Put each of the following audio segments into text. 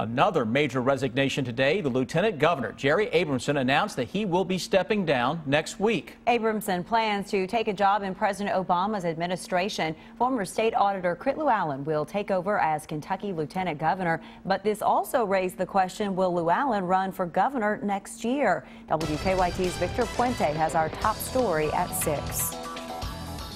Another major resignation today. The Lieutenant Governor, Jerry Abramson, announced that he will be stepping down next week. Abramson plans to take a job in President Obama's administration. Former state auditor Critlow Allen will take over as Kentucky Lieutenant Governor. But this also raised the question, will Llewellyn run for governor next year? WKYT's Victor Puente has our top story at 6.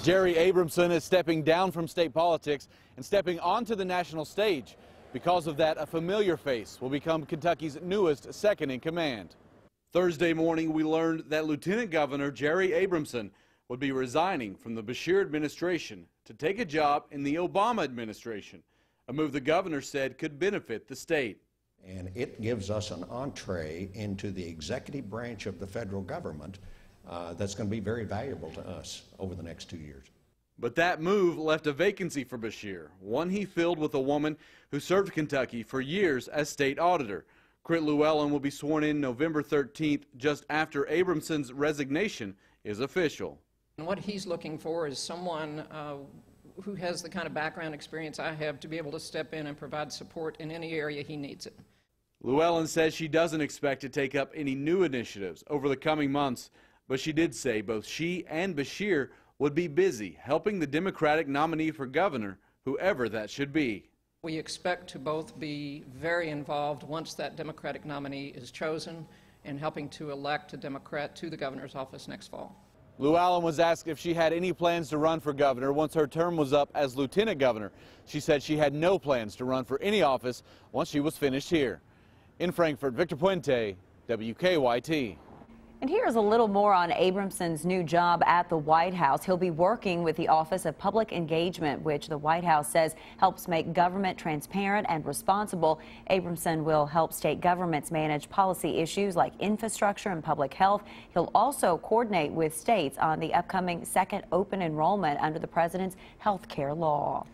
Jerry Abramson is stepping down from state politics and stepping onto the national stage. Because of that, a familiar face will become Kentucky's newest second in command. Thursday morning, we learned that Lieutenant Governor Jerry Abramson would be resigning from the Bashir administration to take a job in the Obama administration, a move the governor said could benefit the state. And it gives us an entree into the executive branch of the federal government uh, that's going to be very valuable to us over the next two years. But that move left a vacancy for Bashir, one he filled with a woman who served Kentucky for years as state auditor. Crit Llewellyn will be sworn in November 13th, just after Abramson's resignation is official. And what he's looking for is someone uh, who has the kind of background experience I have to be able to step in and provide support in any area he needs it. Llewellyn says she doesn't expect to take up any new initiatives over the coming months, but she did say both she and Bashir would be busy helping the Democratic nominee for governor, whoever that should be. We expect to both be very involved once that Democratic nominee is chosen in helping to elect a Democrat to the governor's office next fall. Lou Allen was asked if she had any plans to run for governor once her term was up as lieutenant governor. She said she had no plans to run for any office once she was finished here. In Frankfort, Victor Puente, WKYT. And here's a little more on Abramson's new job at the White House. He'll be working with the Office of Public Engagement, which the White House says helps make government transparent and responsible. Abramson will help state governments manage policy issues like infrastructure and public health. He'll also coordinate with states on the upcoming second open enrollment under the president's health care law.